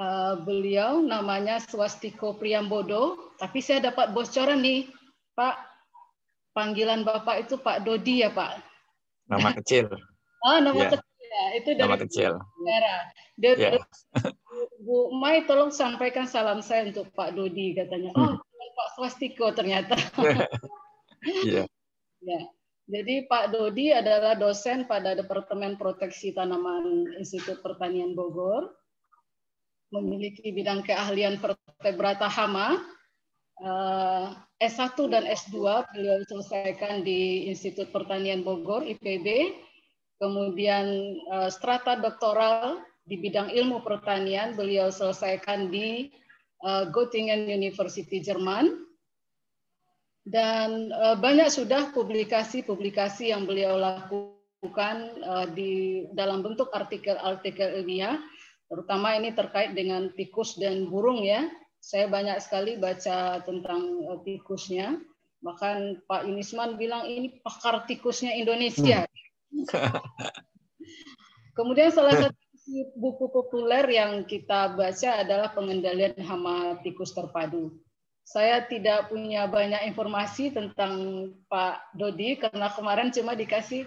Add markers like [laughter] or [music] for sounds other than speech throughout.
uh, beliau namanya Swastiko Priambodo tapi saya dapat bocoran nih, Pak, panggilan Bapak itu Pak Dodi ya, Pak? Nama kecil. oh, [laughs] nama yeah. kecil. Ya, itu dari nama kecil. Negara. Dia yeah. Iya. Bu, Mai tolong sampaikan salam saya untuk Pak Dodi katanya. Oh, hmm. Pak Swastiko ternyata. [laughs] Iya. yeah. [laughs] Ya. Jadi Pak Dodi adalah dosen pada Departemen Proteksi Tanaman Institut Pertanian Bogor memiliki bidang keahlian vertebrata hama. Eh, S1 dan S2 beliau selesaikan di Institut Pertanian Bogor, IPB. Kemudian eh, strata doktoral di bidang ilmu pertanian beliau selesaikan di eh, Göttingen University Jerman. Dan banyak sudah publikasi-publikasi yang beliau lakukan di dalam bentuk artikel-artikel ilmiah. -artikel terutama ini terkait dengan tikus dan burung ya. Saya banyak sekali baca tentang eh, tikusnya. Bahkan Pak Yunisman bilang ini pakar tikusnya Indonesia. Hmm. [laughs] Kemudian salah satu buku populer yang kita baca adalah pengendalian hama tikus terpadu. Saya tidak punya banyak informasi tentang Pak Dodi karena kemarin cuma dikasih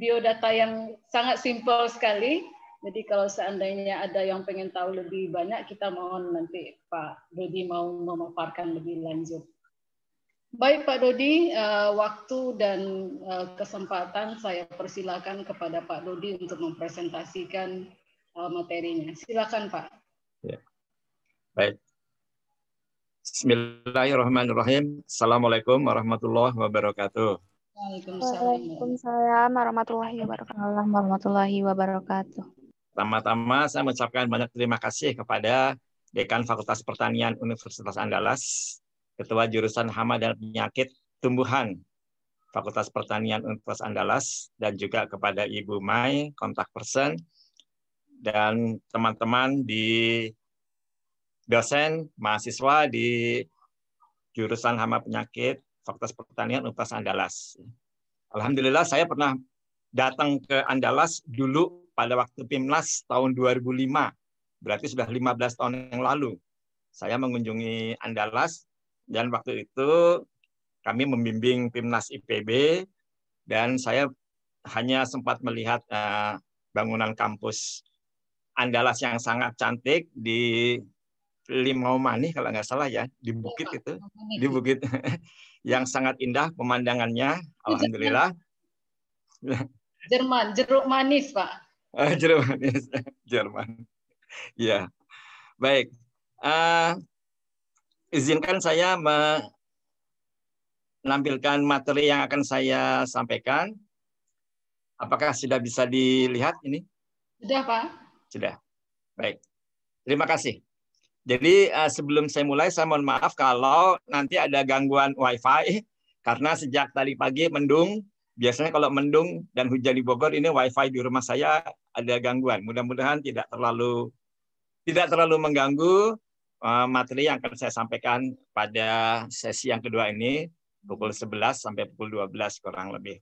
biodata yang sangat simpel sekali jadi kalau seandainya ada yang pengen tahu lebih banyak, kita mohon nanti Pak Dodi mau memaparkan lebih lanjut. Baik Pak Dodi, eh, waktu dan eh, kesempatan saya persilakan kepada Pak Dodi untuk mempresentasikan eh, materinya. Silakan Pak. Ya. Baik. Bismillahirrahmanirrahim. Assalamualaikum warahmatullahi wabarakatuh. Waalaikumsalam warahmatullahi wabarakatuh. Waalaikumsalam warahmatullahi wabarakatuh. Pertama-tama saya mengucapkan banyak terima kasih kepada Dekan Fakultas Pertanian Universitas Andalas, Ketua Jurusan Hama dan Penyakit Tumbuhan Fakultas Pertanian Universitas Andalas, dan juga kepada Ibu Mai, kontak person, dan teman-teman di dosen, mahasiswa di jurusan hama penyakit Fakultas Pertanian Universitas Andalas. Alhamdulillah saya pernah datang ke Andalas dulu pada waktu PIMNAS tahun 2005, berarti sudah 15 tahun yang lalu. Saya mengunjungi Andalas dan waktu itu kami membimbing PIMNAS IPB dan saya hanya sempat melihat eh, bangunan kampus Andalas yang sangat cantik di Limau Mani kalau nggak salah ya di bukit itu di bukit [laughs] yang sangat indah pemandangannya alhamdulillah Jerman jeruk manis pak Oh, [laughs] Jerman, yes. Jerman. Ya, yeah. baik. Uh, izinkan saya menampilkan materi yang akan saya sampaikan. Apakah sudah bisa dilihat ini? Sudah, Pak. Sudah. Baik. Terima kasih. Jadi uh, sebelum saya mulai, saya mohon maaf kalau nanti ada gangguan Wi-Fi karena sejak tadi pagi mendung biasanya kalau mendung dan hujan di Bogor ini wifi di rumah saya ada gangguan. Mudah-mudahan tidak terlalu tidak terlalu mengganggu eh, materi yang akan saya sampaikan pada sesi yang kedua ini pukul 11 sampai pukul 12 kurang lebih.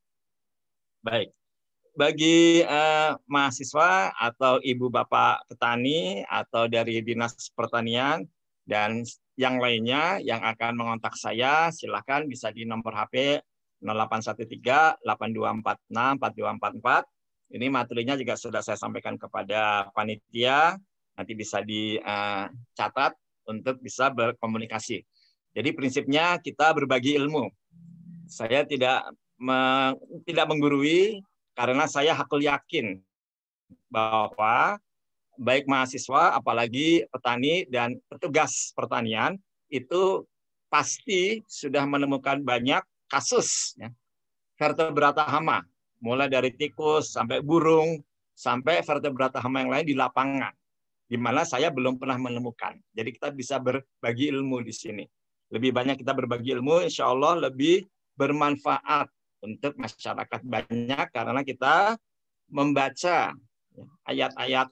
Baik. Bagi eh, mahasiswa atau ibu bapak petani atau dari Dinas Pertanian dan yang lainnya yang akan mengontak saya silahkan bisa di nomor HP 0813 Ini materinya juga sudah saya sampaikan kepada panitia, nanti bisa dicatat eh, untuk bisa berkomunikasi. Jadi prinsipnya kita berbagi ilmu. Saya tidak tidak menggurui karena saya hakul yakin bahwa baik mahasiswa apalagi petani dan petugas pertanian itu pasti sudah menemukan banyak kasus ya. vertebrata hama, mulai dari tikus sampai burung sampai vertebrata hama yang lain di lapangan, di mana saya belum pernah menemukan. Jadi kita bisa berbagi ilmu di sini. Lebih banyak kita berbagi ilmu, insya Allah lebih bermanfaat untuk masyarakat banyak karena kita membaca ya, ayat-ayat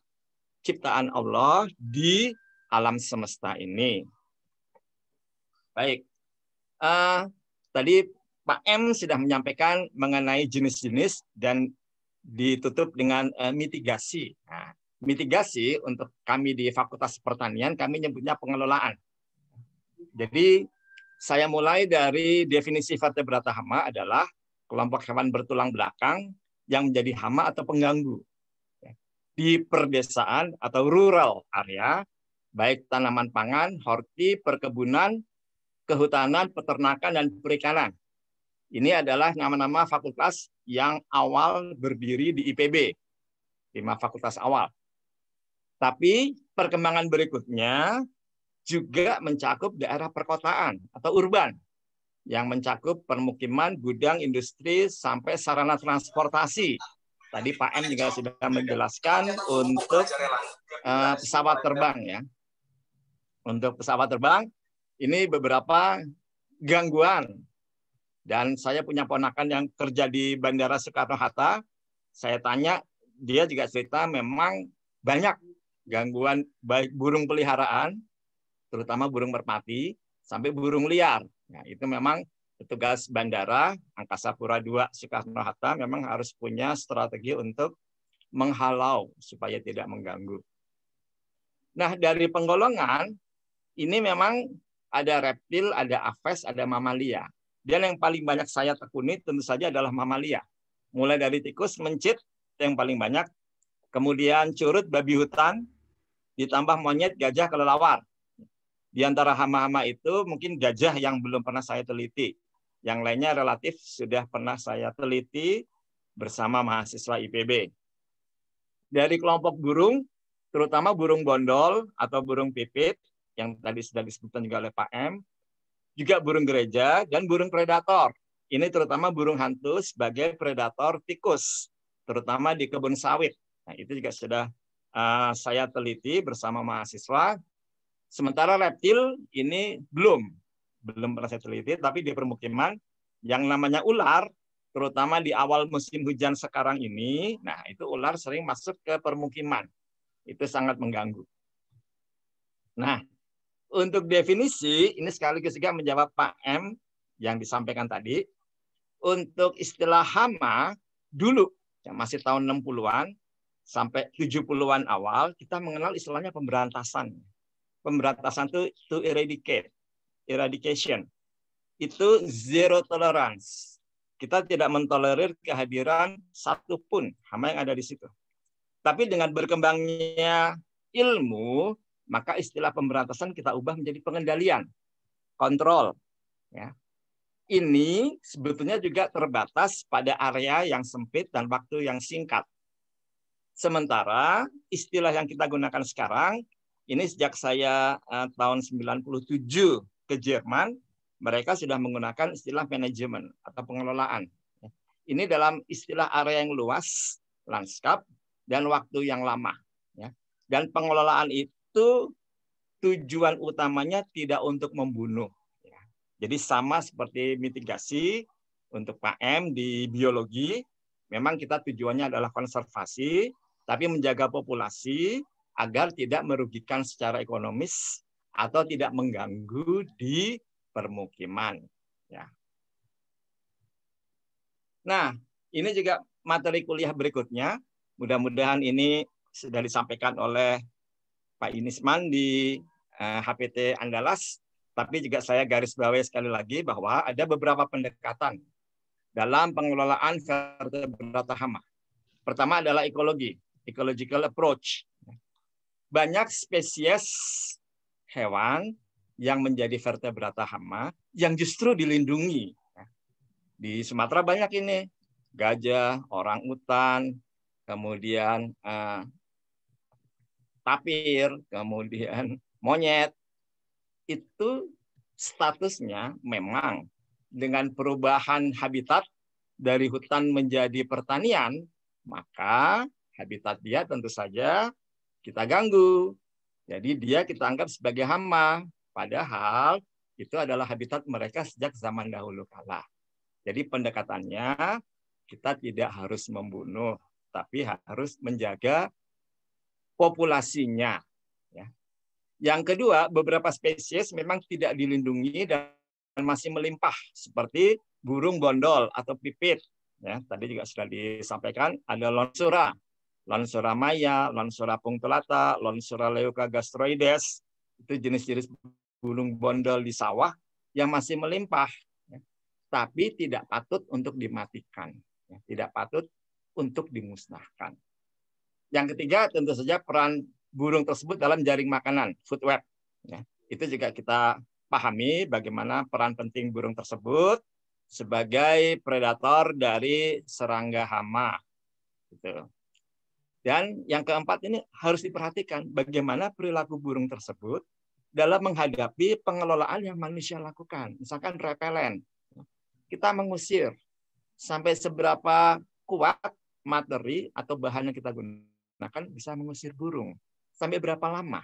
ciptaan Allah di alam semesta ini. Baik, uh, tadi Pak M sudah menyampaikan mengenai jenis-jenis dan ditutup dengan uh, mitigasi. Nah, mitigasi untuk kami di Fakultas Pertanian kami nyebutnya pengelolaan. Jadi saya mulai dari definisi vertebrata hama adalah kelompok hewan bertulang belakang yang menjadi hama atau pengganggu ya, di perdesaan atau rural area, baik tanaman pangan, horti, perkebunan, kehutanan, peternakan, dan perikanan. Ini adalah nama-nama fakultas yang awal berdiri di IPB, lima fakultas awal. Tapi perkembangan berikutnya juga mencakup daerah perkotaan atau urban yang mencakup permukiman, gudang, industri, sampai sarana transportasi. Tadi Pak M juga sudah menjelaskan untuk eh, pesawat terbang ya. Untuk pesawat terbang, ini beberapa gangguan dan saya punya ponakan yang kerja di Bandara Soekarno-Hatta. Saya tanya, dia juga cerita memang banyak gangguan baik burung peliharaan, terutama burung merpati, sampai burung liar. Nah, itu memang petugas bandara Angkasa Pura II Soekarno-Hatta memang harus punya strategi untuk menghalau supaya tidak mengganggu. Nah, dari penggolongan, ini memang ada reptil, ada aves, ada mamalia. Dan yang paling banyak saya tekuni tentu saja adalah mamalia. Mulai dari tikus, mencit yang paling banyak. Kemudian curut, babi hutan, ditambah monyet, gajah, kelelawar. Di antara hama-hama itu mungkin gajah yang belum pernah saya teliti. Yang lainnya relatif sudah pernah saya teliti bersama mahasiswa IPB. Dari kelompok burung, terutama burung bondol atau burung pipit, yang tadi sudah disebutkan juga oleh Pak M, juga burung gereja dan burung predator. Ini terutama burung hantu sebagai predator tikus, terutama di kebun sawit. Nah, itu juga sudah uh, saya teliti bersama mahasiswa. Sementara reptil ini belum belum pernah saya teliti, tapi di permukiman yang namanya ular, terutama di awal musim hujan sekarang ini, nah itu ular sering masuk ke permukiman. Itu sangat mengganggu. Nah, untuk definisi, ini sekaligus juga menjawab Pak M yang disampaikan tadi. Untuk istilah hama, dulu, yang masih tahun 60-an, sampai 70-an awal, kita mengenal istilahnya pemberantasan. Pemberantasan itu to eradicate, eradication. Itu zero tolerance. Kita tidak mentolerir kehadiran satupun hama yang ada di situ. Tapi dengan berkembangnya ilmu, maka istilah pemberantasan kita ubah menjadi pengendalian, kontrol. Ya. Ini sebetulnya juga terbatas pada area yang sempit dan waktu yang singkat. Sementara istilah yang kita gunakan sekarang, ini sejak saya eh, tahun 97 ke Jerman, mereka sudah menggunakan istilah manajemen atau pengelolaan. Ini dalam istilah area yang luas, lanskap, dan waktu yang lama. Ya. Dan pengelolaan itu itu tujuan utamanya tidak untuk membunuh. Ya. Jadi sama seperti mitigasi untuk PM di biologi, memang kita tujuannya adalah konservasi, tapi menjaga populasi agar tidak merugikan secara ekonomis atau tidak mengganggu di permukiman. Ya. Nah, ini juga materi kuliah berikutnya. Mudah-mudahan ini sudah disampaikan oleh Pak Inis Mandi, HPT eh, Andalas, tapi juga saya garis bawahi sekali lagi bahwa ada beberapa pendekatan dalam pengelolaan vertebrata hama. Pertama adalah ekologi, ecological approach. Banyak spesies hewan yang menjadi vertebrata hama yang justru dilindungi. Di Sumatera banyak ini, gajah, orang utan, kemudian eh, tapir, kemudian monyet, itu statusnya memang dengan perubahan habitat dari hutan menjadi pertanian, maka habitat dia tentu saja kita ganggu. Jadi dia kita anggap sebagai hama, padahal itu adalah habitat mereka sejak zaman dahulu kala. Jadi pendekatannya kita tidak harus membunuh, tapi harus menjaga populasinya. Ya. Yang kedua, beberapa spesies memang tidak dilindungi dan masih melimpah, seperti burung bondol atau pipit. Ya, tadi juga sudah disampaikan, ada lonsura, lonsura maya, lonsura pungtelata, lonsura leuca gastroides, itu jenis-jenis burung bondol di sawah yang masih melimpah, ya. tapi tidak patut untuk dimatikan, ya. tidak patut untuk dimusnahkan. Yang ketiga tentu saja peran burung tersebut dalam jaring makanan, food web. Ya, itu juga kita pahami bagaimana peran penting burung tersebut sebagai predator dari serangga hama. Gitu. Dan yang keempat ini harus diperhatikan bagaimana perilaku burung tersebut dalam menghadapi pengelolaan yang manusia lakukan. Misalkan repelen. Kita mengusir sampai seberapa kuat materi atau bahan yang kita gunakan Nah, kan bisa mengusir burung. Sampai berapa lama?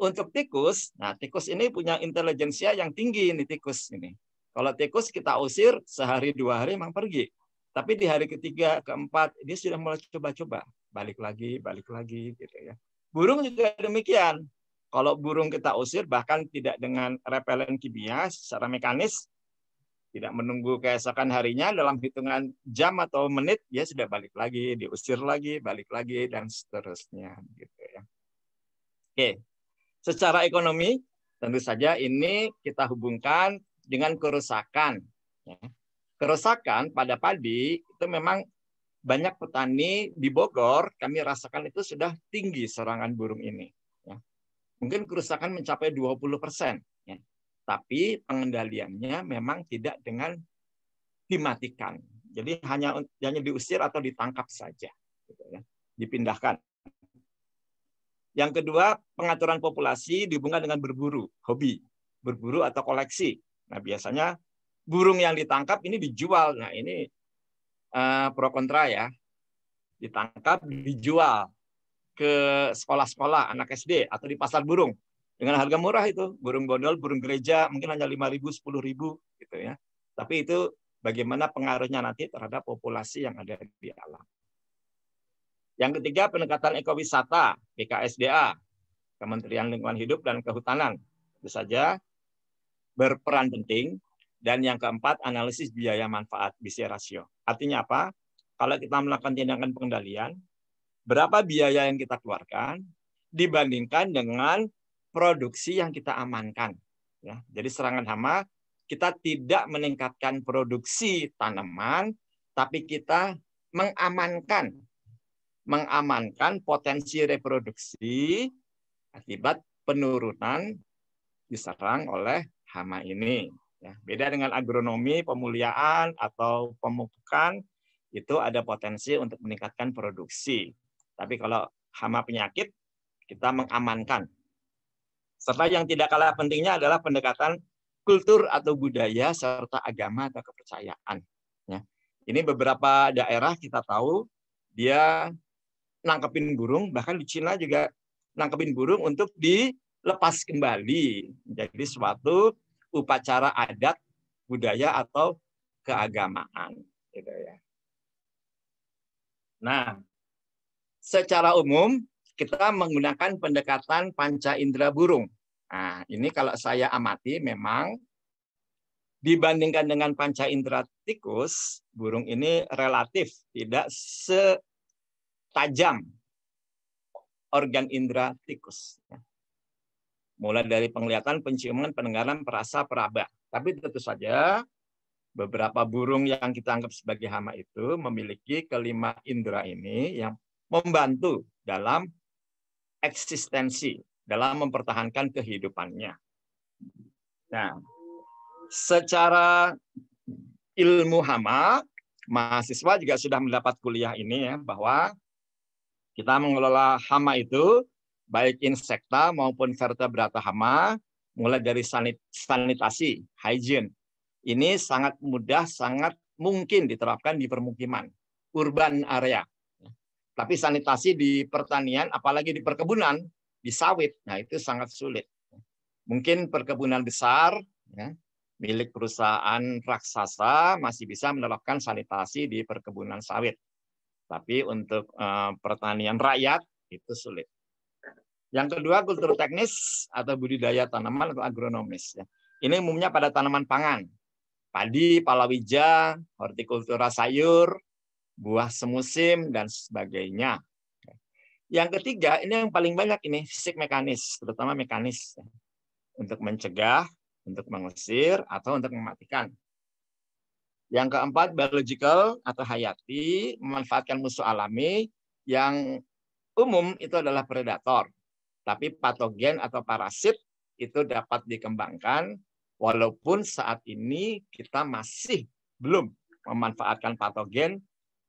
Untuk tikus, nah tikus ini punya intelijensia yang tinggi ini tikus ini. Kalau tikus kita usir sehari dua hari memang pergi. Tapi di hari ketiga, keempat, dia sudah mulai coba-coba. Balik lagi, balik lagi gitu ya. Burung juga demikian. Kalau burung kita usir bahkan tidak dengan repelen kimia secara mekanis, tidak menunggu keesokan harinya dalam hitungan jam atau menit dia ya sudah balik lagi diusir lagi balik lagi dan seterusnya gitu ya oke secara ekonomi tentu saja ini kita hubungkan dengan kerusakan ya. kerusakan pada padi itu memang banyak petani di Bogor kami rasakan itu sudah tinggi serangan burung ini ya. mungkin kerusakan mencapai 20 persen tapi pengendaliannya memang tidak dengan dimatikan. Jadi hanya hanya diusir atau ditangkap saja, gitu ya. dipindahkan. Yang kedua, pengaturan populasi dihubungkan dengan berburu, hobi, berburu atau koleksi. Nah biasanya burung yang ditangkap ini dijual. Nah ini uh, pro kontra ya, ditangkap dijual ke sekolah-sekolah anak SD atau di pasar burung dengan harga murah itu burung gondol burung gereja mungkin hanya 5.000 10.000 gitu ya tapi itu bagaimana pengaruhnya nanti terhadap populasi yang ada di alam yang ketiga pendekatan ekowisata PKSDA Kementerian Lingkungan Hidup dan Kehutanan itu saja berperan penting dan yang keempat analisis biaya manfaat BC rasio. artinya apa kalau kita melakukan tindakan pengendalian berapa biaya yang kita keluarkan dibandingkan dengan produksi yang kita amankan. Ya, jadi serangan hama kita tidak meningkatkan produksi tanaman, tapi kita mengamankan mengamankan potensi reproduksi akibat penurunan diserang oleh hama ini. Ya, beda dengan agronomi, pemuliaan atau pemupukan itu ada potensi untuk meningkatkan produksi. Tapi kalau hama penyakit kita mengamankan serta yang tidak kalah pentingnya adalah pendekatan kultur atau budaya serta agama atau kepercayaan. Ya. Ini beberapa daerah kita tahu dia nangkepin burung, bahkan di Cina juga nangkepin burung untuk dilepas kembali. Jadi suatu upacara adat, budaya atau keagamaan. Gitu ya. Nah, secara umum kita menggunakan pendekatan panca indera burung. Nah, ini kalau saya amati memang dibandingkan dengan panca indera tikus, burung ini relatif tidak setajam organ indera tikus. Mulai dari penglihatan, penciuman, pendengaran, perasa, peraba. Tapi tentu saja beberapa burung yang kita anggap sebagai hama itu memiliki kelima indera ini yang membantu dalam eksistensi dalam mempertahankan kehidupannya. Nah, secara ilmu hama, mahasiswa juga sudah mendapat kuliah ini ya bahwa kita mengelola hama itu baik insekta maupun vertebrata hama mulai dari sanitasi, hygiene. Ini sangat mudah, sangat mungkin diterapkan di permukiman, urban area. Tapi sanitasi di pertanian, apalagi di perkebunan, di sawit, nah itu sangat sulit. Mungkin perkebunan besar, ya, milik perusahaan raksasa masih bisa menerapkan sanitasi di perkebunan sawit. Tapi untuk eh, pertanian rakyat itu sulit. Yang kedua kultur teknis atau budidaya tanaman atau agronomis. Ya. Ini umumnya pada tanaman pangan, padi, palawija, hortikultura sayur, buah semusim, dan sebagainya. Yang ketiga, ini yang paling banyak ini fisik mekanis, terutama mekanis. Ya. Untuk mencegah, untuk mengusir, atau untuk mematikan. Yang keempat, biological atau hayati, memanfaatkan musuh alami. Yang umum itu adalah predator. Tapi patogen atau parasit itu dapat dikembangkan walaupun saat ini kita masih belum memanfaatkan patogen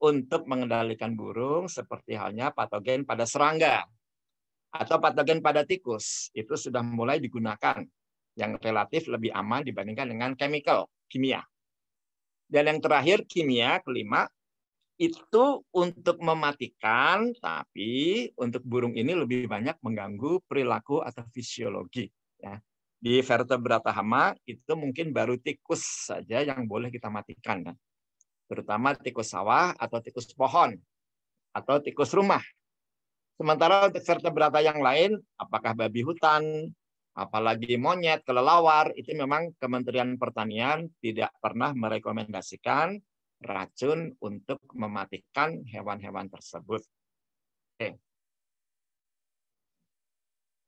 untuk mengendalikan burung seperti halnya patogen pada serangga atau patogen pada tikus itu sudah mulai digunakan yang relatif lebih aman dibandingkan dengan chemical, kimia. Dan yang terakhir kimia kelima itu untuk mematikan tapi untuk burung ini lebih banyak mengganggu perilaku atau fisiologi ya. Di vertebrata hama itu mungkin baru tikus saja yang boleh kita matikan. Ya terutama tikus sawah atau tikus pohon atau tikus rumah. Sementara untuk vertebrata yang lain, apakah babi hutan, apalagi monyet, kelelawar, itu memang Kementerian Pertanian tidak pernah merekomendasikan racun untuk mematikan hewan-hewan tersebut. Oke.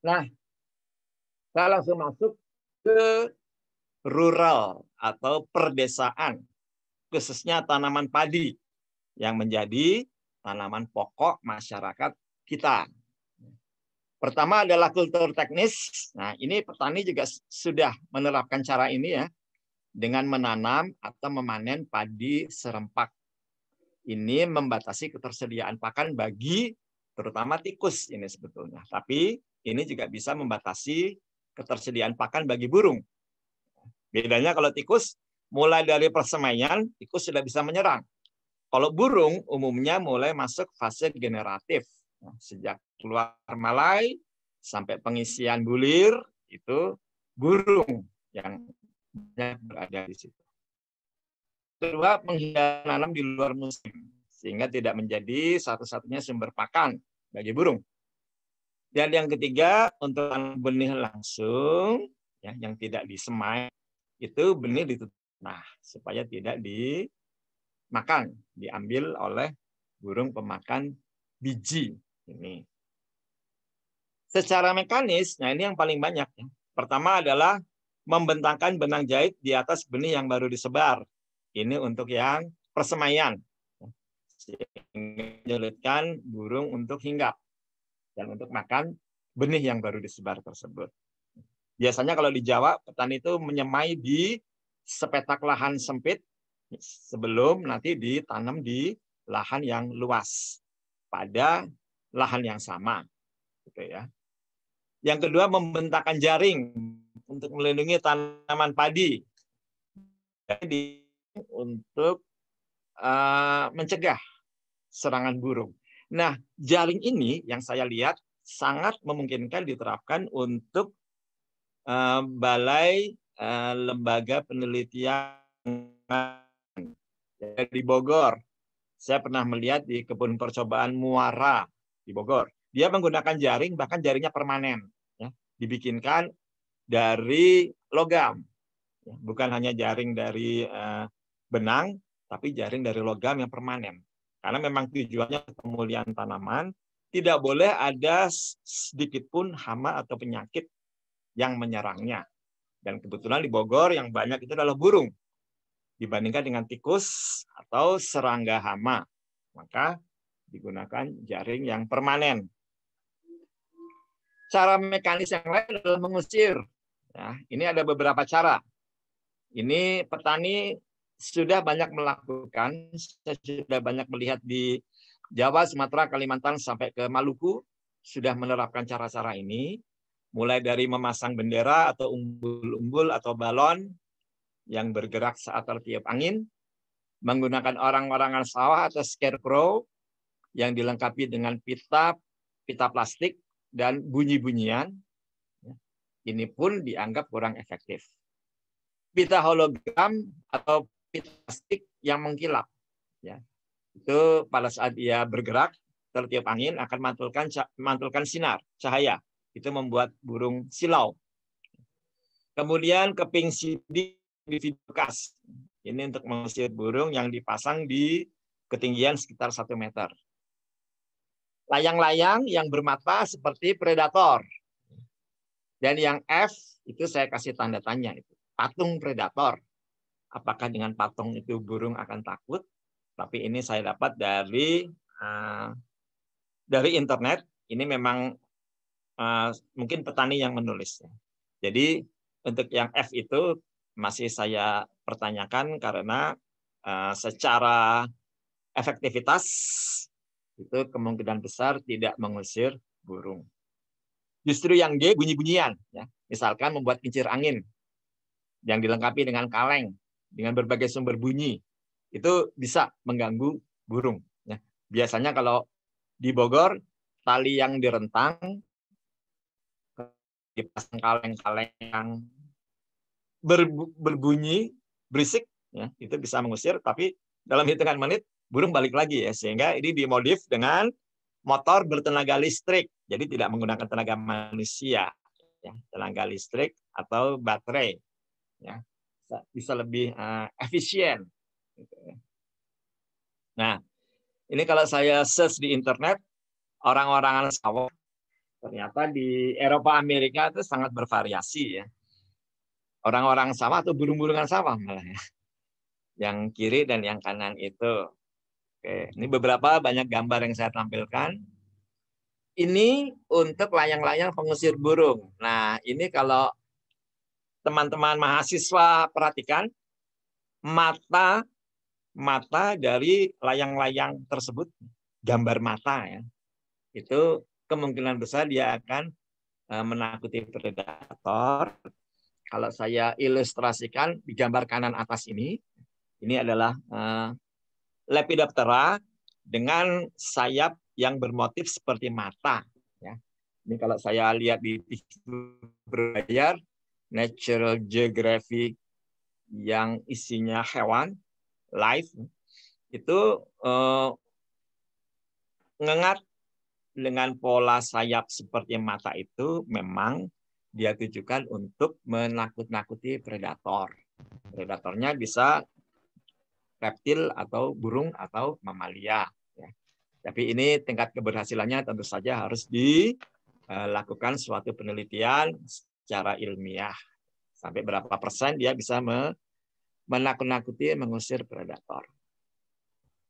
Nah, saya langsung masuk ke rural atau perdesaan khususnya tanaman padi yang menjadi tanaman pokok masyarakat kita. Pertama adalah kultur teknis. Nah, ini petani juga sudah menerapkan cara ini ya dengan menanam atau memanen padi serempak. Ini membatasi ketersediaan pakan bagi terutama tikus ini sebetulnya. Tapi ini juga bisa membatasi ketersediaan pakan bagi burung. Bedanya kalau tikus mulai dari persemaian, tikus sudah bisa menyerang. Kalau burung umumnya mulai masuk fase generatif. Nah, sejak keluar malai sampai pengisian bulir itu burung yang berada di situ. Kedua, penghijauan alam di luar musim sehingga tidak menjadi satu-satunya sumber pakan bagi burung. Dan yang ketiga, untuk benih langsung ya, yang tidak disemai itu benih ditutup Nah, supaya tidak dimakan, diambil oleh burung pemakan biji ini. Secara mekanis, nah ini yang paling banyak. Ya. Pertama adalah membentangkan benang jahit di atas benih yang baru disebar. Ini untuk yang persemaian. Ya. menyulitkan burung untuk hinggap dan untuk makan benih yang baru disebar tersebut. Biasanya kalau di Jawa, petani itu menyemai di sepetak lahan sempit sebelum nanti ditanam di lahan yang luas pada lahan yang sama. Gitu ya. Yang kedua membentakan jaring untuk melindungi tanaman padi. Jadi untuk uh, mencegah serangan burung. Nah, jaring ini yang saya lihat sangat memungkinkan diterapkan untuk uh, balai Eh, lembaga penelitian di Bogor. Saya pernah melihat di kebun percobaan Muara di Bogor. Dia menggunakan jaring, bahkan jaringnya permanen. Ya. Dibikinkan dari logam. Ya. Bukan hanya jaring dari eh, benang, tapi jaring dari logam yang permanen. Karena memang tujuannya pemulihan tanaman, tidak boleh ada sedikit pun hama atau penyakit yang menyerangnya. Dan kebetulan di Bogor yang banyak itu adalah burung dibandingkan dengan tikus atau serangga hama. Maka digunakan jaring yang permanen. Cara mekanis yang lain adalah mengusir. Nah, ini ada beberapa cara. Ini petani sudah banyak melakukan, saya sudah banyak melihat di Jawa, Sumatera, Kalimantan sampai ke Maluku sudah menerapkan cara-cara ini mulai dari memasang bendera atau umbul-umbul atau balon yang bergerak saat tertiup angin, menggunakan orang-orangan sawah atau scarecrow yang dilengkapi dengan pita pita plastik dan bunyi-bunyian. Ya, ini pun dianggap kurang efektif. Pita hologram atau pita plastik yang mengkilap. Ya. Itu pada saat ia bergerak, tertiup angin akan mantulkan, mantulkan sinar, cahaya itu membuat burung silau. Kemudian keping di dividukas. Ini untuk mengusir burung yang dipasang di ketinggian sekitar 1 meter. Layang-layang yang bermata seperti predator. Dan yang F itu saya kasih tanda tanya itu. Patung predator. Apakah dengan patung itu burung akan takut? Tapi ini saya dapat dari uh, dari internet. Ini memang Ah, mungkin petani yang menulisnya. Jadi untuk yang F itu masih saya pertanyakan karena uh, secara efektivitas itu kemungkinan besar tidak mengusir burung. Justru yang G bunyi-bunyian, ya. misalkan membuat kincir angin yang dilengkapi dengan kaleng dengan berbagai sumber bunyi itu bisa mengganggu burung. Ya. Biasanya kalau di Bogor tali yang direntang dipasang kaleng-kaleng yang ber, berbunyi berisik ya itu bisa mengusir tapi dalam hitungan menit burung balik lagi ya sehingga ini dimodif dengan motor bertenaga listrik jadi tidak menggunakan tenaga manusia ya tenaga listrik atau baterai ya bisa lebih uh, efisien gitu ya. nah ini kalau saya search di internet orang-orang sawah Ternyata di Eropa Amerika itu sangat bervariasi ya. Orang-orang sama atau burung-burungan sama malah ya. Yang kiri dan yang kanan itu. Oke, ini beberapa banyak gambar yang saya tampilkan. Ini untuk layang-layang pengusir burung. Nah, ini kalau teman-teman mahasiswa perhatikan mata mata dari layang-layang tersebut gambar mata ya itu kemungkinan besar dia akan eh, menakuti predator. Kalau saya ilustrasikan di gambar kanan atas ini, ini adalah eh, Lepidoptera dengan sayap yang bermotif seperti mata. Ya. Ini kalau saya lihat di TV berbayar, Natural Geographic yang isinya hewan, live, itu eh, ngengat dengan pola sayap seperti mata itu memang dia tujukan untuk menakut-nakuti predator. Predatornya bisa reptil atau burung atau mamalia. Ya. Tapi ini tingkat keberhasilannya tentu saja harus dilakukan eh, suatu penelitian secara ilmiah. Sampai berapa persen dia bisa menakut-nakuti mengusir predator.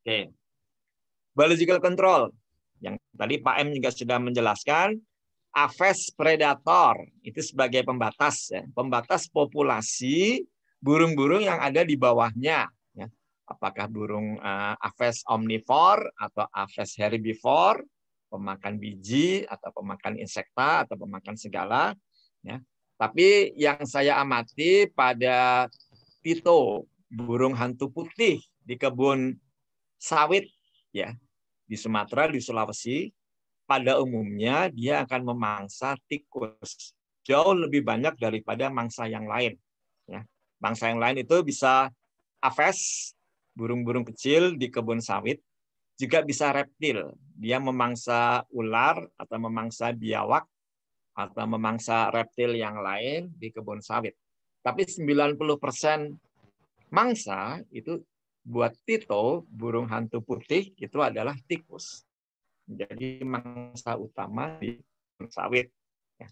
Oke. Okay. Biological control yang tadi Pak M juga sudah menjelaskan aves predator itu sebagai pembatas ya, pembatas populasi burung-burung yang ada di bawahnya ya. Apakah burung uh, aves omnivor atau aves herbivore pemakan biji atau pemakan insekta atau pemakan segala ya. Tapi yang saya amati pada Tito, burung hantu putih di kebun sawit ya di Sumatera, di Sulawesi, pada umumnya dia akan memangsa tikus jauh lebih banyak daripada mangsa yang lain. Ya. Mangsa yang lain itu bisa aves, burung-burung kecil di kebun sawit, juga bisa reptil. Dia memangsa ular atau memangsa biawak atau memangsa reptil yang lain di kebun sawit. Tapi 90% mangsa itu buat Tito, burung hantu putih itu adalah tikus. Jadi mangsa utama di sawit. Ya.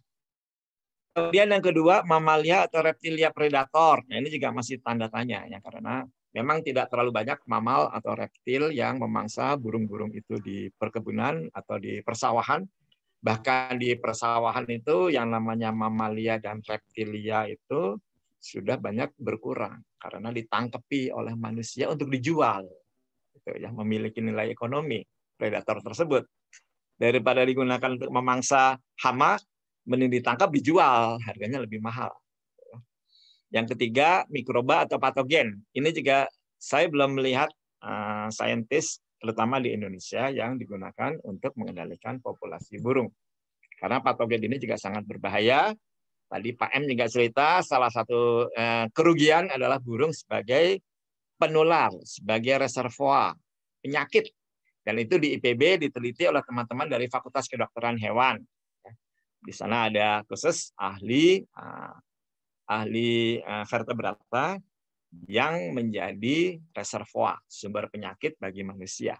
Kemudian yang kedua, mamalia atau reptilia predator. Nah, ini juga masih tanda tanya ya karena memang tidak terlalu banyak mamal atau reptil yang memangsa burung-burung itu di perkebunan atau di persawahan. Bahkan di persawahan itu yang namanya mamalia dan reptilia itu sudah banyak berkurang karena ditangkepi oleh manusia untuk dijual gitu, yang memiliki nilai ekonomi predator tersebut daripada digunakan untuk memangsa hama mending ditangkap dijual harganya lebih mahal gitu. yang ketiga mikroba atau patogen ini juga saya belum melihat uh, saintis terutama di Indonesia yang digunakan untuk mengendalikan populasi burung karena patogen ini juga sangat berbahaya Tadi Pak M juga cerita salah satu eh, kerugian adalah burung sebagai penular, sebagai reservoir penyakit. Dan itu di IPB diteliti oleh teman-teman dari Fakultas Kedokteran Hewan. Di sana ada khusus ahli eh, ahli eh, vertebrata yang menjadi reservoir sumber penyakit bagi manusia,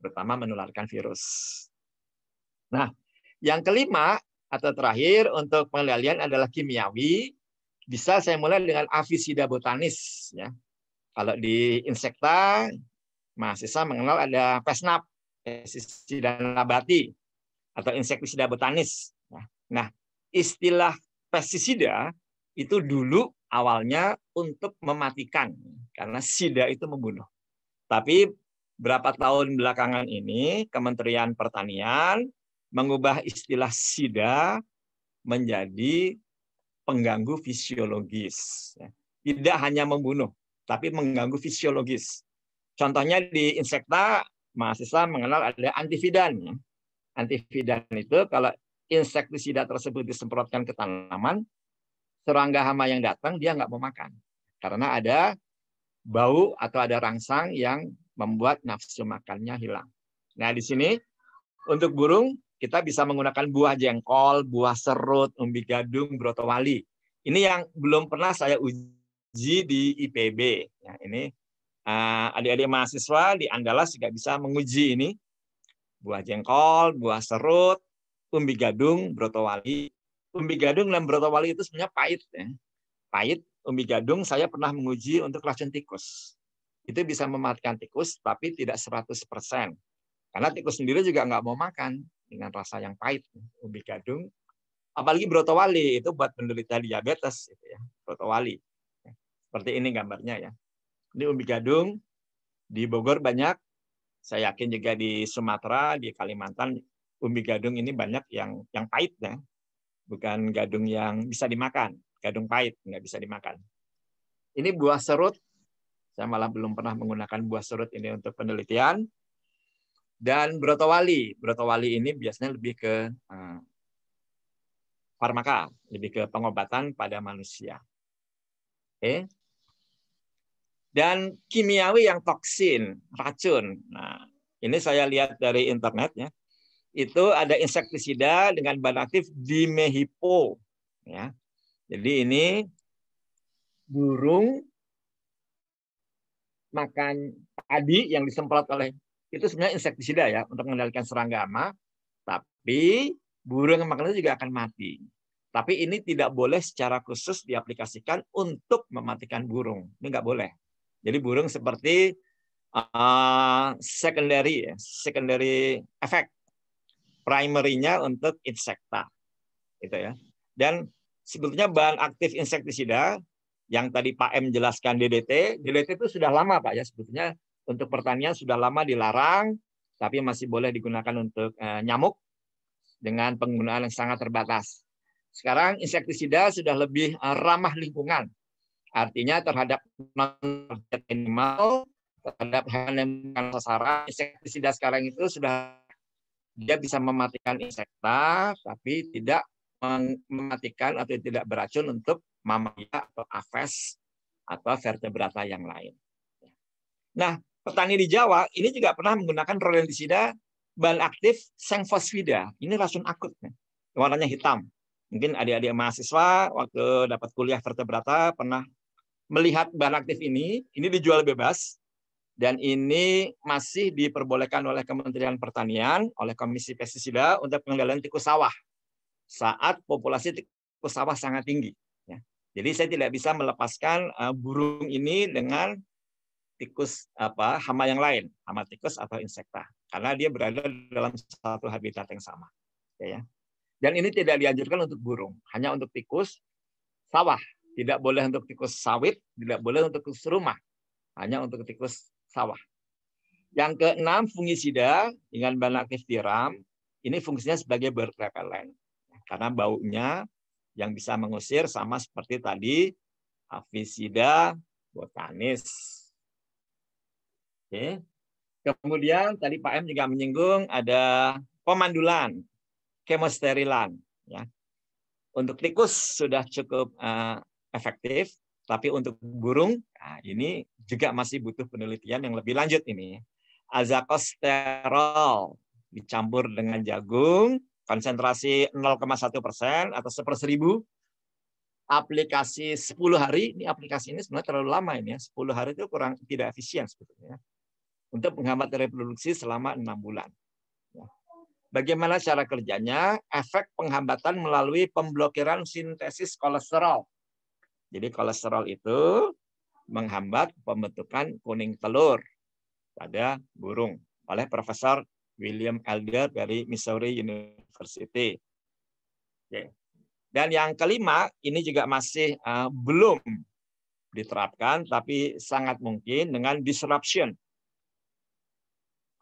terutama menularkan virus. Nah, yang kelima atau terakhir untuk pengendalian adalah kimiawi. Bisa saya mulai dengan avisida botanis ya. Kalau di insekta mahasiswa mengenal ada pesnap, pestisida nabati atau insektisida botanis. Ya. Nah, istilah pestisida itu dulu awalnya untuk mematikan karena sida itu membunuh. Tapi berapa tahun belakangan ini Kementerian Pertanian mengubah istilah sida menjadi pengganggu fisiologis. Tidak hanya membunuh, tapi mengganggu fisiologis. Contohnya di insekta, mahasiswa mengenal ada antifidan. Ya. Antifidan itu kalau insektisida tersebut disemprotkan ke tanaman, serangga hama yang datang dia nggak mau makan. Karena ada bau atau ada rangsang yang membuat nafsu makannya hilang. Nah di sini untuk burung kita bisa menggunakan buah jengkol, buah serut, umbi gadung, brotowali. Ini yang belum pernah saya uji di IPB. Nah, ya, ini eh, adik-adik uh, mahasiswa di Andalas juga bisa menguji ini. Buah jengkol, buah serut, umbi gadung, brotowali. Umbi gadung dan brotowali itu sebenarnya pahit. Ya. Pahit, umbi gadung saya pernah menguji untuk racun tikus. Itu bisa mematikan tikus, tapi tidak 100%. Karena tikus sendiri juga nggak mau makan dengan rasa yang pahit umbi gadung apalagi broto wali itu buat penderita diabetes gitu ya broto wali seperti ini gambarnya ya ini umbi gadung di Bogor banyak saya yakin juga di Sumatera di Kalimantan umbi gadung ini banyak yang yang pahit ya bukan gadung yang bisa dimakan gadung pahit nggak bisa dimakan ini buah serut saya malah belum pernah menggunakan buah serut ini untuk penelitian dan brotowali, wali. ini biasanya lebih ke uh, farmaka, lebih ke pengobatan pada manusia. Oke. Okay. Dan kimiawi yang toksin, racun. Nah, ini saya lihat dari internet ya. Itu ada insektisida dengan bahan aktif dimehipo ya. Jadi ini burung makan padi yang disemprot oleh itu sebenarnya insektisida ya untuk mengendalikan serangga hama, tapi burung yang makan itu juga akan mati. Tapi ini tidak boleh secara khusus diaplikasikan untuk mematikan burung. Ini nggak boleh. Jadi burung seperti uh, secondary, ya, secondary effect, primernya untuk insekta, gitu ya. Dan sebetulnya bahan aktif insektisida yang tadi Pak M jelaskan DDT, DDT itu sudah lama Pak ya sebetulnya untuk pertanian sudah lama dilarang, tapi masih boleh digunakan untuk eh, nyamuk dengan penggunaan yang sangat terbatas. Sekarang insektisida sudah lebih eh, ramah lingkungan, artinya terhadap animal, terhadap hewan yang bukan sasaran. Insektisida sekarang itu sudah dia bisa mematikan insekta, tapi tidak mematikan atau tidak beracun untuk mamalia atau aves atau vertebrata yang lain. Nah, petani di Jawa ini juga pernah menggunakan rodentisida bahan aktif sengfosfida. Ini racun akut. Warnanya hitam. Mungkin adik-adik mahasiswa waktu dapat kuliah vertebrata pernah melihat bahan aktif ini. Ini dijual bebas. Dan ini masih diperbolehkan oleh Kementerian Pertanian, oleh Komisi Pestisida untuk pengendalian tikus sawah. Saat populasi tikus sawah sangat tinggi. Ya. Jadi saya tidak bisa melepaskan eh, burung ini dengan tikus apa hama yang lain, hama tikus atau insekta, karena dia berada dalam satu habitat yang sama. Ya, ya, Dan ini tidak dianjurkan untuk burung, hanya untuk tikus sawah. Tidak boleh untuk tikus sawit, tidak boleh untuk tikus rumah, hanya untuk tikus sawah. Yang keenam, fungisida dengan bahan aktif tiram. Ini fungsinya sebagai bird repellent. Karena baunya yang bisa mengusir sama seperti tadi, afisida botanis, Oke. Kemudian tadi Pak M juga menyinggung ada pemandulan, kemosterilan. Ya. Untuk tikus sudah cukup uh, efektif, tapi untuk burung nah ini juga masih butuh penelitian yang lebih lanjut ini. Azakosterol dicampur dengan jagung, konsentrasi 0,1 persen atau seper seribu aplikasi 10 hari, ini aplikasi ini sebenarnya terlalu lama ini ya. 10 hari itu kurang tidak efisien sebetulnya untuk menghambat reproduksi selama enam bulan. Ya. Bagaimana cara kerjanya? Efek penghambatan melalui pemblokiran sintesis kolesterol. Jadi kolesterol itu menghambat pembentukan kuning telur pada burung oleh Profesor William Elder dari Missouri University. Oke. Dan yang kelima, ini juga masih uh, belum diterapkan, tapi sangat mungkin dengan disruption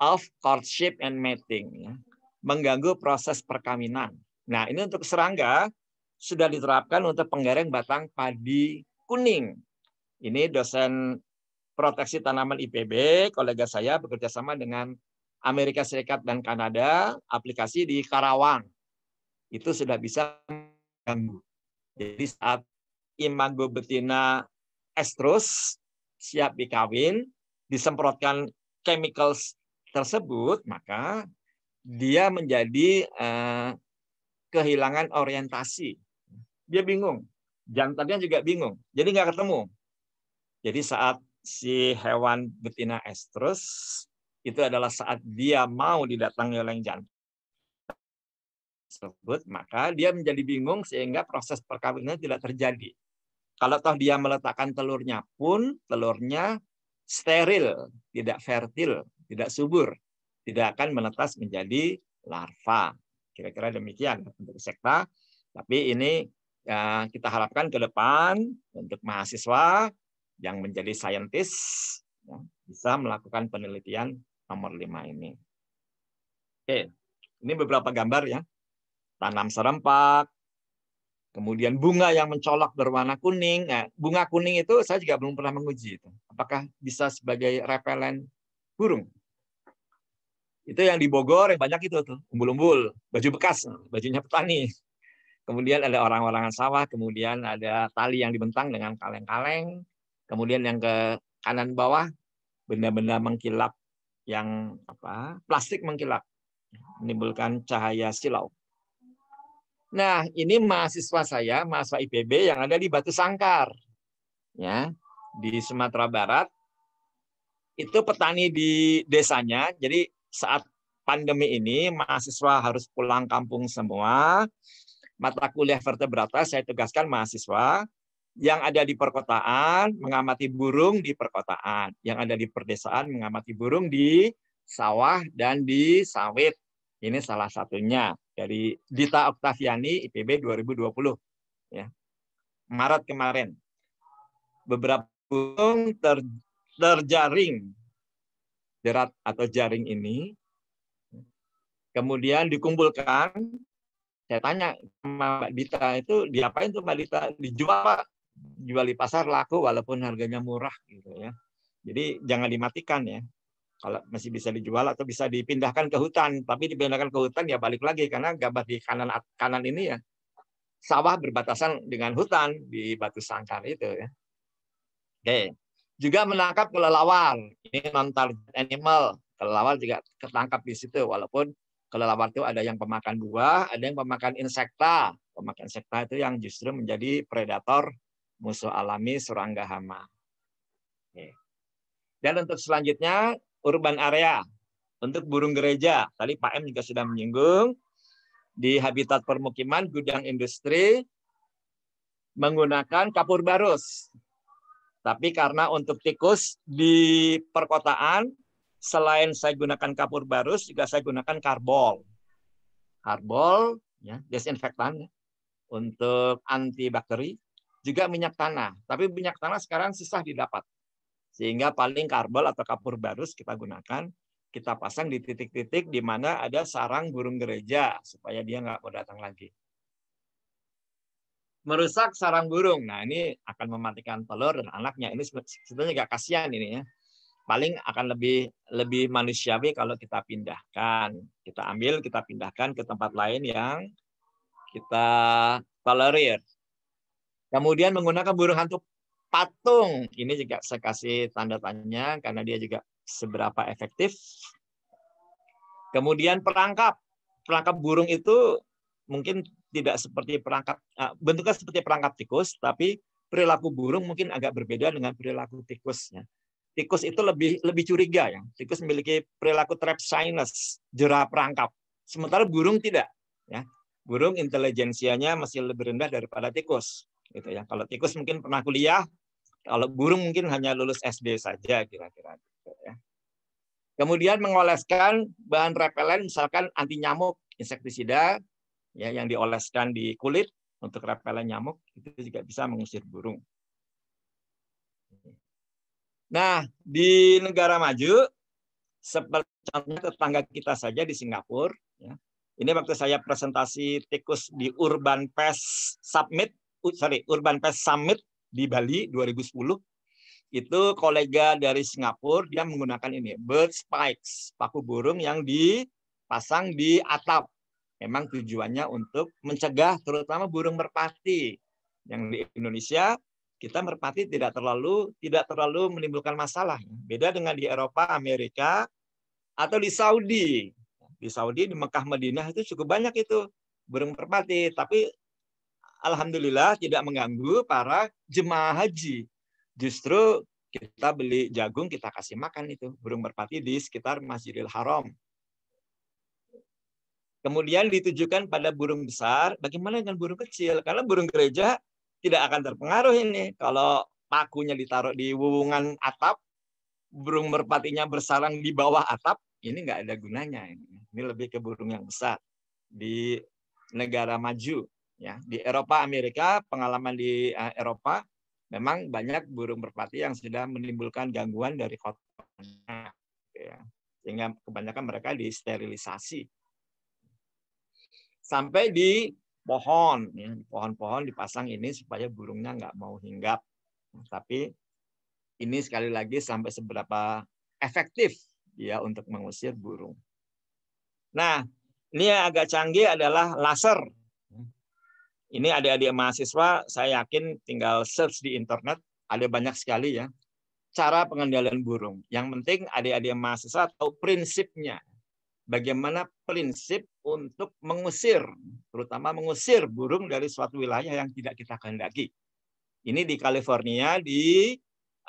of courtship and mating, ya. mengganggu proses perkawinan. Nah, ini untuk serangga sudah diterapkan untuk penggareng batang padi kuning. Ini dosen proteksi tanaman IPB, kolega saya bekerja sama dengan Amerika Serikat dan Kanada, aplikasi di Karawang. Itu sudah bisa mengganggu. Jadi saat imago betina estrus siap dikawin, disemprotkan chemicals tersebut, maka dia menjadi eh, kehilangan orientasi. Dia bingung. Jantannya juga bingung. Jadi nggak ketemu. Jadi saat si hewan betina estrus, itu adalah saat dia mau didatangi oleh jantan tersebut, maka dia menjadi bingung sehingga proses perkawinannya tidak terjadi. Kalau toh dia meletakkan telurnya pun, telurnya steril, tidak fertil, tidak subur, tidak akan menetas menjadi larva. Kira-kira demikian untuk sekta Tapi ini ya, kita harapkan ke depan untuk mahasiswa yang menjadi saintis ya, bisa melakukan penelitian nomor lima ini. Oke, ini beberapa gambar ya. Tanam serempak, kemudian bunga yang mencolok berwarna kuning. Nah, bunga kuning itu saya juga belum pernah menguji. Apakah bisa sebagai repelen burung? Itu yang di Bogor yang banyak itu tuh, umbul-umbul, baju bekas, bajunya petani. Kemudian ada orang-orangan sawah, kemudian ada tali yang dibentang dengan kaleng-kaleng. Kemudian yang ke kanan bawah benda-benda mengkilap yang apa? plastik mengkilap menimbulkan cahaya silau. Nah, ini mahasiswa saya, mahasiswa IPB yang ada di Batu Sangkar. Ya, di Sumatera Barat. Itu petani di desanya. Jadi saat pandemi ini mahasiswa harus pulang kampung semua. Mata kuliah vertebrata saya tugaskan mahasiswa yang ada di perkotaan mengamati burung di perkotaan, yang ada di perdesaan mengamati burung di sawah dan di sawit. Ini salah satunya dari Dita Oktaviani IPB 2020 ya. Maret kemarin. Beberapa burung ter, terjaring jerat atau jaring ini. Kemudian dikumpulkan. Saya tanya sama Mbak Dita itu diapain tuh Mbak Dita? Dijual apa Jual di pasar laku walaupun harganya murah gitu ya. Jadi jangan dimatikan ya. Kalau masih bisa dijual atau bisa dipindahkan ke hutan, tapi dipindahkan ke hutan ya balik lagi karena gambar di kanan kanan ini ya sawah berbatasan dengan hutan di Batu Sangkar itu ya. Oke juga menangkap kelelawar. Ini non target animal. Kelelawar juga ketangkap di situ walaupun kelelawar itu ada yang pemakan buah, ada yang pemakan insekta. Pemakan insekta itu yang justru menjadi predator musuh alami serangga hama. Dan untuk selanjutnya urban area untuk burung gereja. Tadi Pak M juga sudah menyinggung di habitat permukiman, gudang industri menggunakan kapur barus. Tapi karena untuk tikus di perkotaan, selain saya gunakan kapur barus, juga saya gunakan karbol. Karbol, ya, desinfektan ya, untuk antibakteri, juga minyak tanah. Tapi minyak tanah sekarang susah didapat. Sehingga paling karbol atau kapur barus kita gunakan, kita pasang di titik-titik di mana ada sarang burung gereja supaya dia nggak mau datang lagi merusak sarang burung. Nah, ini akan mematikan telur dan anaknya. Ini sebetulnya gak kasihan ini ya. Paling akan lebih lebih manusiawi kalau kita pindahkan. Kita ambil, kita pindahkan ke tempat lain yang kita tolerir. Kemudian menggunakan burung hantu patung. Ini juga saya kasih tanda tanya karena dia juga seberapa efektif. Kemudian perangkap. Perangkap burung itu mungkin tidak seperti perangkap eh, bentuknya seperti perangkap tikus tapi perilaku burung mungkin agak berbeda dengan perilaku tikusnya. Tikus itu lebih lebih curiga ya. Tikus memiliki perilaku trap sinus, jerah perangkap. Sementara burung tidak ya. Burung intelijensianya masih lebih rendah daripada tikus gitu ya. Kalau tikus mungkin pernah kuliah, kalau burung mungkin hanya lulus SD saja kira-kira gitu ya. Kemudian mengoleskan bahan repelen misalkan anti nyamuk insektisida ya yang dioleskan di kulit untuk repelan nyamuk itu juga bisa mengusir burung. Nah, di negara maju seperti tetangga kita saja di Singapura, ya. Ini waktu saya presentasi tikus di Urban Pest Summit, sorry, Urban Pest Summit di Bali 2010. Itu kolega dari Singapura, dia menggunakan ini, bird spikes, paku burung yang dipasang di atap memang tujuannya untuk mencegah terutama burung merpati yang di Indonesia kita merpati tidak terlalu tidak terlalu menimbulkan masalah. Beda dengan di Eropa, Amerika atau di Saudi. Di Saudi di Mekah Madinah itu cukup banyak itu burung merpati, tapi alhamdulillah tidak mengganggu para jemaah haji. Justru kita beli jagung kita kasih makan itu burung merpati di sekitar Masjidil Haram Kemudian ditujukan pada burung besar, bagaimana dengan burung kecil? Karena burung gereja tidak akan terpengaruh ini. Kalau pakunya ditaruh di wuwungan atap, burung merpatinya bersarang di bawah atap, ini nggak ada gunanya. Ini lebih ke burung yang besar di negara maju. Ya, di Eropa Amerika pengalaman di eh, Eropa memang banyak burung merpati yang sudah menimbulkan gangguan dari kotornya, ya. sehingga kebanyakan mereka disterilisasi sampai di pohon, ya, pohon-pohon dipasang ini supaya burungnya nggak mau hinggap. Tapi ini sekali lagi sampai seberapa efektif ya untuk mengusir burung. Nah, ini yang agak canggih adalah laser. Ini adik-adik mahasiswa, saya yakin tinggal search di internet, ada banyak sekali ya. Cara pengendalian burung. Yang penting adik-adik mahasiswa tahu prinsipnya. Bagaimana prinsip untuk mengusir, terutama mengusir burung dari suatu wilayah yang tidak kita kehendaki. Ini di California di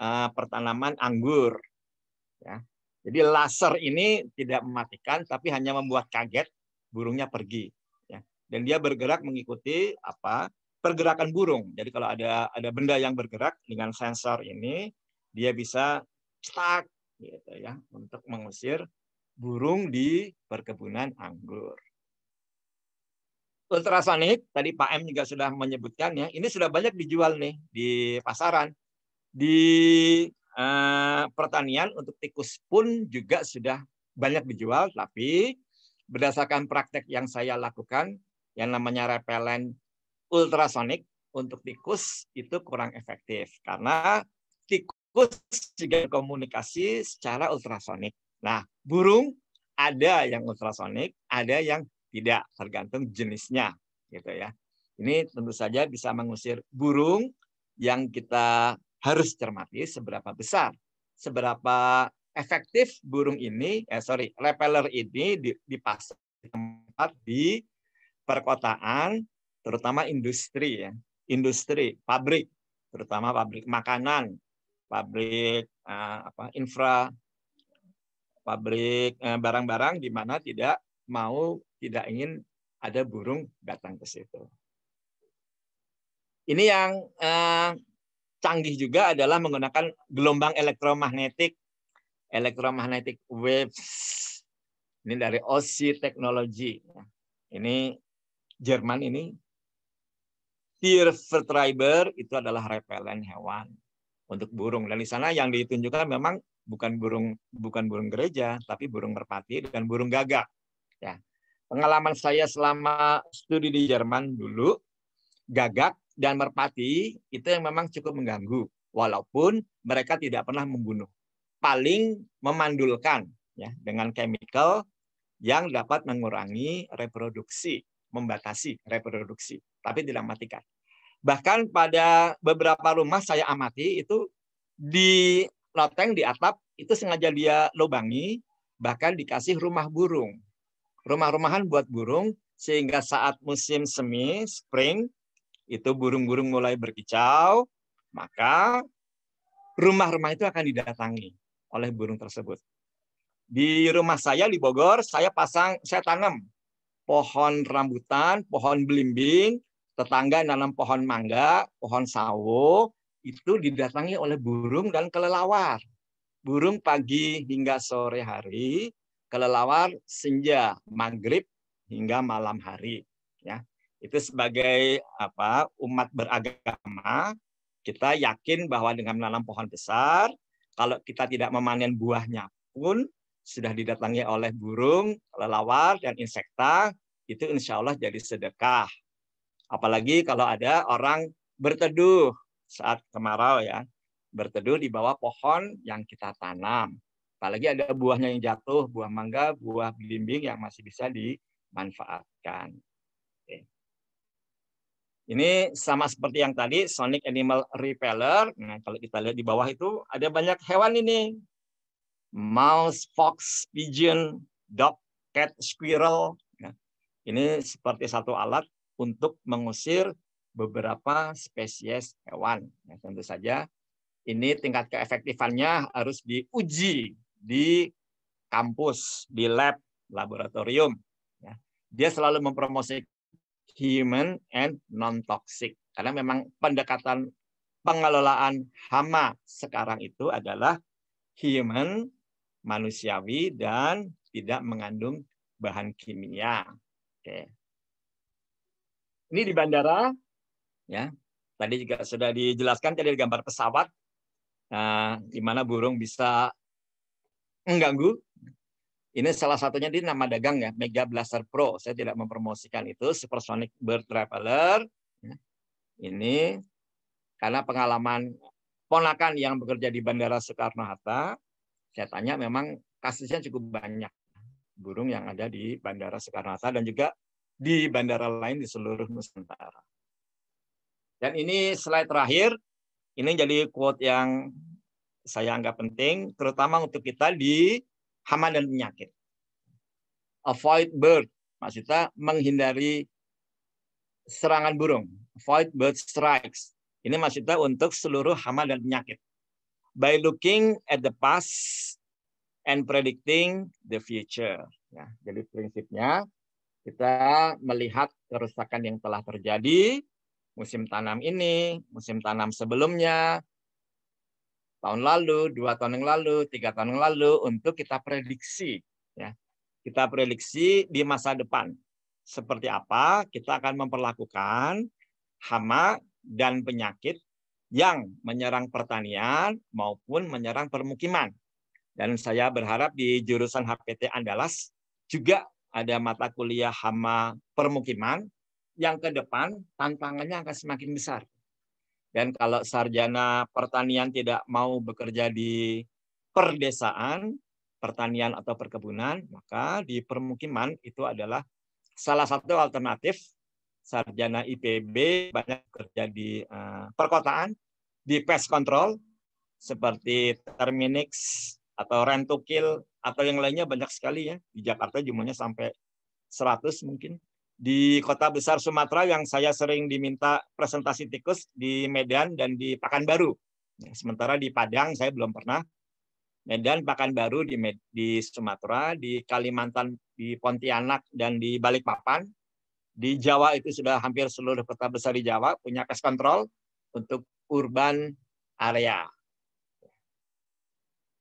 uh, pertanaman anggur. Ya. Jadi laser ini tidak mematikan, tapi hanya membuat kaget burungnya pergi. Ya. Dan dia bergerak mengikuti apa pergerakan burung. Jadi kalau ada ada benda yang bergerak dengan sensor ini, dia bisa stuck gitu ya untuk mengusir burung di perkebunan anggur. Ultrasonik, tadi Pak M juga sudah menyebutkan ya ini sudah banyak dijual nih di pasaran. Di eh, pertanian untuk tikus pun juga sudah banyak dijual, tapi berdasarkan praktek yang saya lakukan, yang namanya repelen ultrasonik untuk tikus itu kurang efektif. Karena tikus juga komunikasi secara ultrasonik. Nah, burung ada yang ultrasonik, ada yang tidak, tergantung jenisnya, gitu ya. Ini tentu saja bisa mengusir burung yang kita harus cermati seberapa besar, seberapa efektif burung ini, eh sorry, repeller ini dipasang di tempat di perkotaan, terutama industri ya, industri, pabrik, terutama pabrik makanan, pabrik eh, apa infra pabrik eh, barang-barang di mana tidak mau tidak ingin ada burung datang ke situ. Ini yang eh, canggih juga adalah menggunakan gelombang elektromagnetik, elektromagnetik waves. Ini dari OSI Technology. Ini Jerman ini. Tier Vertreiber itu adalah repelen hewan untuk burung. Dan di sana yang ditunjukkan memang bukan burung bukan burung gereja, tapi burung merpati dan burung gagak. Ya. Pengalaman saya selama studi di Jerman dulu, gagak dan merpati itu yang memang cukup mengganggu, walaupun mereka tidak pernah membunuh. Paling memandulkan ya dengan chemical yang dapat mengurangi reproduksi, membatasi reproduksi, tapi tidak matikan. Bahkan pada beberapa rumah saya amati itu di loteng di atap itu sengaja dia lubangi, bahkan dikasih rumah burung. Rumah-rumahan buat burung, sehingga saat musim semi, spring, itu burung-burung mulai berkicau, maka rumah-rumah itu akan didatangi oleh burung tersebut. Di rumah saya di Bogor, saya pasang, saya tanam pohon rambutan, pohon belimbing, tetangga nanam pohon mangga, pohon sawo, itu didatangi oleh burung dan kelelawar. Burung pagi hingga sore hari, kelelawar senja, maghrib hingga malam hari. Ya, itu sebagai apa umat beragama kita yakin bahwa dengan menanam pohon besar, kalau kita tidak memanen buahnya pun sudah didatangi oleh burung, kelelawar, dan insekta, itu insya Allah jadi sedekah. Apalagi kalau ada orang berteduh saat kemarau ya berteduh di bawah pohon yang kita tanam. Apalagi ada buahnya yang jatuh, buah mangga, buah belimbing yang masih bisa dimanfaatkan. Ini sama seperti yang tadi, sonic animal repeller. Nah, kalau kita lihat di bawah itu ada banyak hewan ini. Mouse, fox, pigeon, dog, cat, squirrel. Nah, ini seperti satu alat untuk mengusir beberapa spesies hewan. Ya, tentu saja ini tingkat keefektifannya harus diuji di kampus, di lab, laboratorium. Ya. Dia selalu mempromosikan human and non-toxic. Karena memang pendekatan pengelolaan hama sekarang itu adalah human, manusiawi, dan tidak mengandung bahan kimia. Oke. Ini di bandara, ya tadi juga sudah dijelaskan tadi gambar pesawat nah, di mana burung bisa mengganggu ini salah satunya di nama dagang ya Mega Blaster Pro saya tidak mempromosikan itu supersonic bird traveler ya, ini karena pengalaman ponakan yang bekerja di Bandara Soekarno Hatta saya tanya memang kasusnya cukup banyak burung yang ada di Bandara Soekarno Hatta dan juga di bandara lain di seluruh Nusantara. Dan ini slide terakhir, ini jadi quote yang saya anggap penting, terutama untuk kita di hama dan penyakit. Avoid bird, maksudnya menghindari serangan burung. Avoid bird strikes. Ini maksudnya untuk seluruh hama dan penyakit. By looking at the past and predicting the future. Ya, jadi prinsipnya kita melihat kerusakan yang telah terjadi, musim tanam ini, musim tanam sebelumnya, tahun lalu, dua tahun yang lalu, tiga tahun yang lalu, untuk kita prediksi. ya Kita prediksi di masa depan. Seperti apa kita akan memperlakukan hama dan penyakit yang menyerang pertanian maupun menyerang permukiman. Dan saya berharap di jurusan HPT Andalas juga ada mata kuliah hama permukiman yang ke depan tantangannya akan semakin besar. Dan kalau sarjana pertanian tidak mau bekerja di perdesaan, pertanian atau perkebunan, maka di permukiman itu adalah salah satu alternatif sarjana IPB banyak kerja di uh, perkotaan, di pest control seperti Terminix atau rentukil atau yang lainnya banyak sekali ya. Di Jakarta jumlahnya sampai 100 mungkin di kota besar Sumatera yang saya sering diminta presentasi tikus di Medan dan di Pakanbaru, ya, Sementara di Padang saya belum pernah. Medan, Pakanbaru di Med di Sumatera, di Kalimantan, di Pontianak dan di Balikpapan. Di Jawa itu sudah hampir seluruh kota besar di Jawa punya pest control untuk urban area.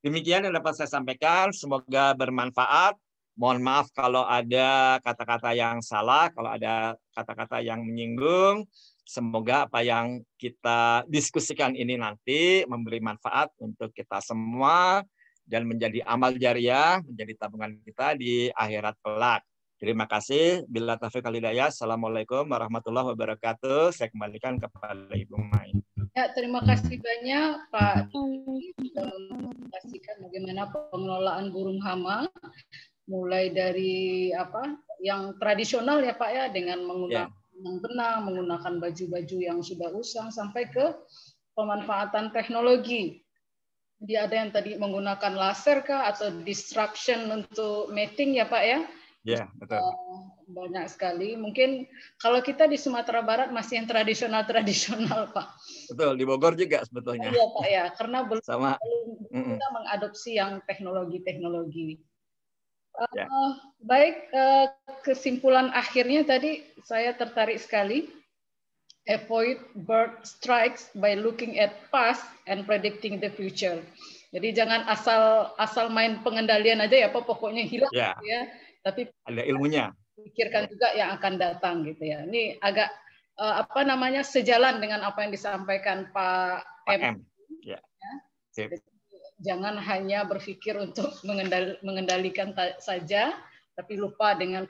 Demikian yang dapat saya sampaikan, semoga bermanfaat. Mohon maaf kalau ada kata-kata yang salah, kalau ada kata-kata yang menyinggung. Semoga apa yang kita diskusikan ini nanti memberi manfaat untuk kita semua dan menjadi amal jariah, menjadi tabungan kita di akhirat kelak. Terima kasih. Bila Taufik alidaya Assalamualaikum warahmatullahi wabarakatuh. Saya kembalikan kepada Ibu Mai. Ya, terima kasih banyak Pak Pastikan bagaimana pengelolaan burung hama mulai dari apa yang tradisional ya Pak ya dengan menggunakan yeah. Ya. benang, menggunakan baju-baju yang sudah usang sampai ke pemanfaatan teknologi. Jadi ada yang tadi menggunakan laser kah atau disruption untuk mating ya Pak ya? Iya, yeah, betul. Eh, banyak sekali. Mungkin kalau kita di Sumatera Barat masih yang tradisional-tradisional, [laughs] Pak. Betul, di Bogor juga sebetulnya. Iya, Pak ya, karena belum, Sama. belum kita mengadopsi yang teknologi-teknologi Uh, Baik, uh, kesimpulan akhirnya tadi saya tertarik sekali. Avoid bird strikes by looking at past and predicting the future. Jadi jangan asal asal main pengendalian aja ya, apa pokoknya hilang ya. Gitu ya. Tapi ada ilmunya. Pikirkan juga yang akan datang gitu ya. Ini agak uh, apa namanya sejalan dengan apa yang disampaikan Pak, Pak M. M. Ya. ya jangan hanya berpikir untuk mengendalikan saja, tapi lupa dengan